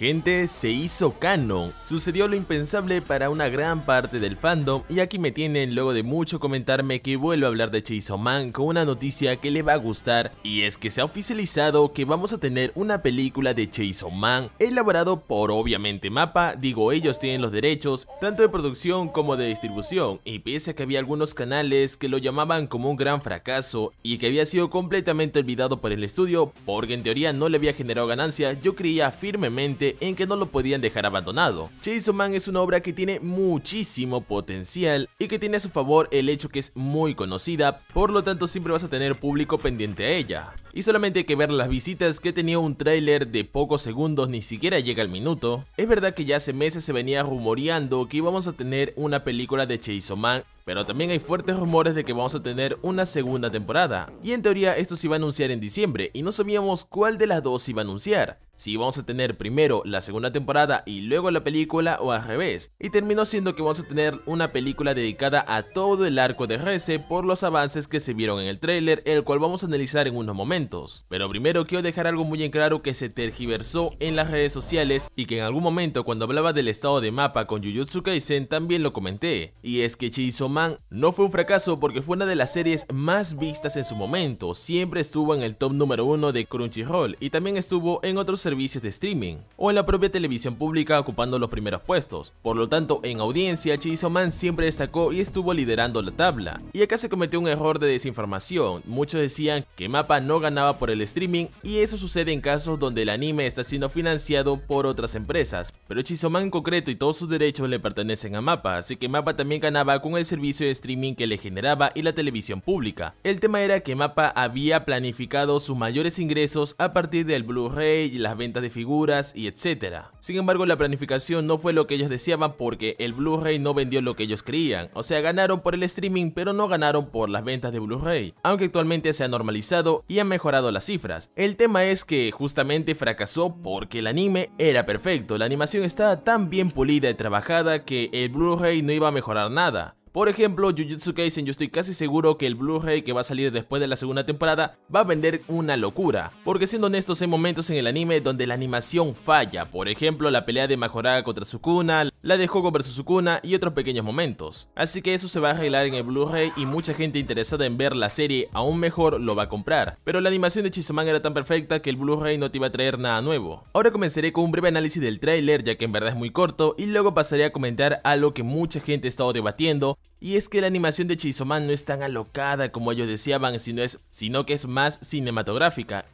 Gente, se hizo canon. Sucedió lo impensable para una gran parte del fandom y aquí me tienen luego de mucho comentarme que vuelvo a hablar de Chainsaw Man con una noticia que le va a gustar y es que se ha oficializado que vamos a tener una película de Chainsaw Man elaborado por obviamente Mapa, digo ellos tienen los derechos tanto de producción como de distribución y pese a que había algunos canales que lo llamaban como un gran fracaso y que había sido completamente olvidado por el estudio porque en teoría no le había generado ganancia, yo creía firmemente en que no lo podían dejar abandonado. Chainsaw Man es una obra que tiene muchísimo potencial y que tiene a su favor el hecho que es muy conocida, por lo tanto siempre vas a tener público pendiente a ella. Y solamente hay que ver las visitas que tenía un tráiler de pocos segundos, ni siquiera llega al minuto. Es verdad que ya hace meses se venía rumoreando que íbamos a tener una película de Chainsaw Man pero también hay fuertes rumores de que vamos a tener una segunda temporada, y en teoría esto se iba a anunciar en diciembre, y no sabíamos cuál de las dos se iba a anunciar si vamos a tener primero la segunda temporada y luego la película o al revés. Y terminó siendo que vamos a tener una película dedicada a todo el arco de Reze por los avances que se vieron en el tráiler, el cual vamos a analizar en unos momentos. Pero primero quiero dejar algo muy en claro que se tergiversó en las redes sociales y que en algún momento cuando hablaba del estado de mapa con Jujutsu Kaisen también lo comenté. Y es que Man no fue un fracaso porque fue una de las series más vistas en su momento, siempre estuvo en el top número uno de Crunchyroll y también estuvo en otros servicios de streaming o en la propia televisión pública ocupando los primeros puestos. Por lo tanto, en audiencia, Chizoman siempre destacó y estuvo liderando la tabla. Y acá se cometió un error de desinformación. Muchos decían que Mapa no ganaba por el streaming y eso sucede en casos donde el anime está siendo financiado por otras empresas. Pero Chisomán, en concreto y todos sus derechos le pertenecen a Mapa, así que Mapa también ganaba con el servicio de streaming que le generaba y la televisión pública. El tema era que Mapa había planificado sus mayores ingresos a partir del Blu-ray y las ventas de figuras y etcétera, Sin embargo, la planificación no fue lo que ellos deseaban porque el Blu-ray no vendió lo que ellos creían, o sea, ganaron por el streaming pero no ganaron por las ventas de Blu-ray, aunque actualmente se ha normalizado y han mejorado las cifras. El tema es que justamente fracasó porque el anime era perfecto, la animación estaba tan bien pulida y trabajada que el Blu-ray no iba a mejorar nada. Por ejemplo, Jujutsu Kaisen yo estoy casi seguro que el Blu-ray que va a salir después de la segunda temporada va a vender una locura, porque siendo honestos hay momentos en el anime donde la animación falla, por ejemplo la pelea de Majoraga contra Sukuna, la de Jogo vs Sukuna y otros pequeños momentos. Así que eso se va a arreglar en el Blu-ray y mucha gente interesada en ver la serie aún mejor lo va a comprar. Pero la animación de Chizoman era tan perfecta que el Blu-ray no te iba a traer nada nuevo. Ahora comenzaré con un breve análisis del tráiler ya que en verdad es muy corto y luego pasaré a comentar algo que mucha gente ha estado debatiendo y es que la animación de Chizoman no es tan alocada como ellos deseaban sino, sino que es más cinematográfica.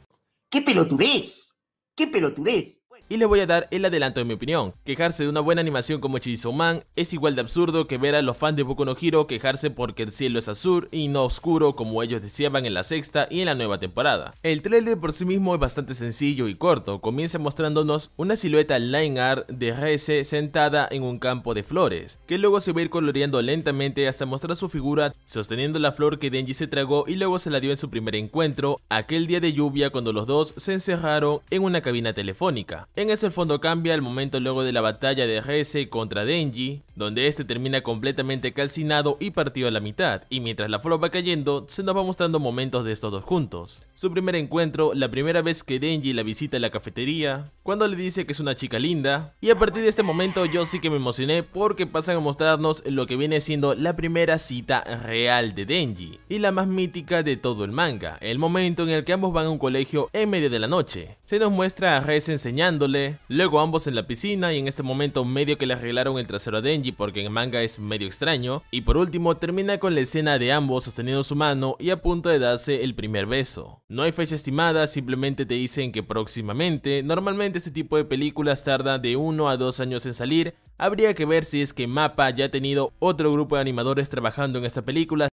¡Qué pelotudez! ¡Qué pelotudez! y les voy a dar el adelanto de mi opinión. Quejarse de una buena animación como Chizoman es igual de absurdo que ver a los fans de Boku no quejarse porque el cielo es azul y no oscuro como ellos deseaban en la sexta y en la nueva temporada. El trailer por sí mismo es bastante sencillo y corto, comienza mostrándonos una silueta line art de Reze sentada en un campo de flores, que luego se va a ir coloreando lentamente hasta mostrar su figura sosteniendo la flor que Denji se tragó y luego se la dio en su primer encuentro, aquel día de lluvia cuando los dos se encerraron en una cabina telefónica. En ese fondo cambia el momento luego de la batalla de Heisei contra Denji, donde este termina completamente calcinado y partido a la mitad, y mientras la flor va cayendo, se nos va mostrando momentos de estos dos juntos. Su primer encuentro, la primera vez que Denji la visita en la cafetería, cuando le dice que es una chica linda, y a partir de este momento yo sí que me emocioné porque pasan a mostrarnos lo que viene siendo la primera cita real de Denji, y la más mítica de todo el manga, el momento en el que ambos van a un colegio en medio de la noche. Se nos muestra a Rez enseñándole, luego ambos en la piscina y en este momento medio que le arreglaron el trasero a Denji porque en manga es medio extraño. Y por último, termina con la escena de ambos sosteniendo su mano y a punto de darse el primer beso. No hay fecha estimada, simplemente te dicen que próximamente. Normalmente este tipo de películas tarda de 1 a 2 años en salir. Habría que ver si es que MAPA ya ha tenido otro grupo de animadores trabajando en esta película.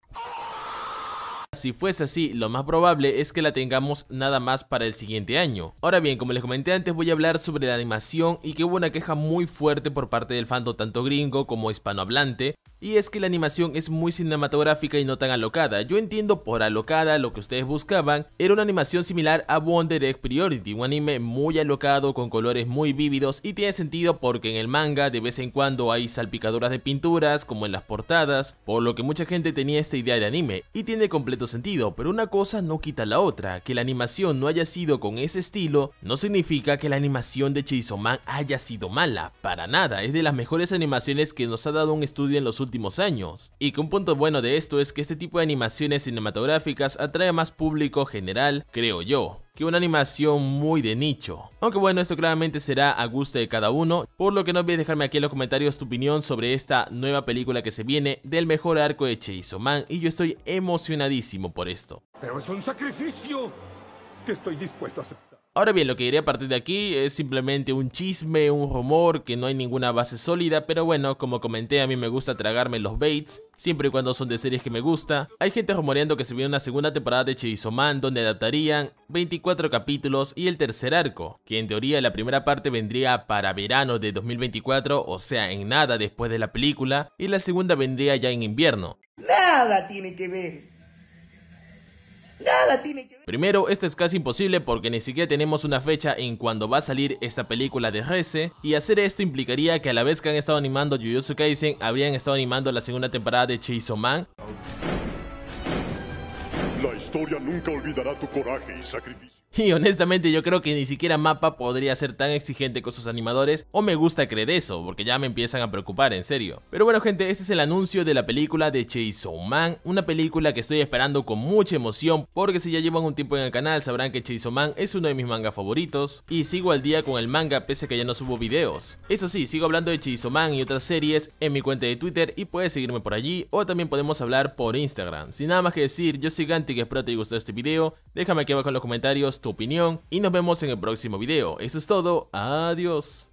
Si fuese así, lo más probable es que la tengamos nada más para el siguiente año. Ahora bien, como les comenté antes, voy a hablar sobre la animación y que hubo una queja muy fuerte por parte del fandom tanto gringo como hispanohablante y es que la animación es muy cinematográfica y no tan alocada. Yo entiendo por alocada lo que ustedes buscaban. Era una animación similar a Wonder Egg Priority, un anime muy alocado con colores muy vívidos y tiene sentido porque en el manga de vez en cuando hay salpicaduras de pinturas como en las portadas, por lo que mucha gente tenía esta idea de anime y tiene completo sentido, pero una cosa no quita la otra, que la animación no haya sido con ese estilo no significa que la animación de Chizoman haya sido mala, para nada, es de las mejores animaciones que nos ha dado un estudio en los últimos años años, y que un punto bueno de esto es que este tipo de animaciones cinematográficas atrae más público general, creo yo que una animación muy de nicho. Aunque bueno, esto claramente será a gusto de cada uno, por lo que no olvides dejarme aquí en los comentarios tu opinión sobre esta nueva película que se viene del mejor arco de Chase y yo estoy emocionadísimo por esto. Pero es un sacrificio que estoy dispuesto a hacer. Ahora bien, lo que diré a partir de aquí es simplemente un chisme, un rumor, que no hay ninguna base sólida, pero bueno, como comenté, a mí me gusta tragarme los baits, siempre y cuando son de series que me gusta. Hay gente rumoreando que se viene una segunda temporada de Chibisoman, donde adaptarían 24 capítulos y el tercer arco, que en teoría la primera parte vendría para verano de 2024, o sea, en nada después de la película, y la segunda vendría ya en invierno. Nada tiene que ver. Primero, esto es casi imposible porque ni siquiera tenemos una fecha en cuando va a salir esta película de Reze y hacer esto implicaría que a la vez que han estado animando Jujutsu Kaisen, habrían estado animando la segunda temporada de Chainsaw Man. La historia nunca olvidará tu coraje y sacrificio. Y honestamente yo creo que ni siquiera mapa podría ser tan exigente con sus animadores, o me gusta creer eso, porque ya me empiezan a preocupar, en serio. Pero bueno gente, este es el anuncio de la película de Chainsaw Man, una película que estoy esperando con mucha emoción, porque si ya llevan un tiempo en el canal sabrán que Chainsaw Man es uno de mis mangas favoritos, y sigo al día con el manga pese a que ya no subo videos. Eso sí, sigo hablando de Chainsaw Man y otras series en mi cuenta de Twitter y puedes seguirme por allí, o también podemos hablar por Instagram. Sin nada más que decir, yo soy Ganti, que espero te haya gustado este video, déjame aquí abajo en los comentarios tu opinión y nos vemos en el próximo video. Eso es todo, adiós.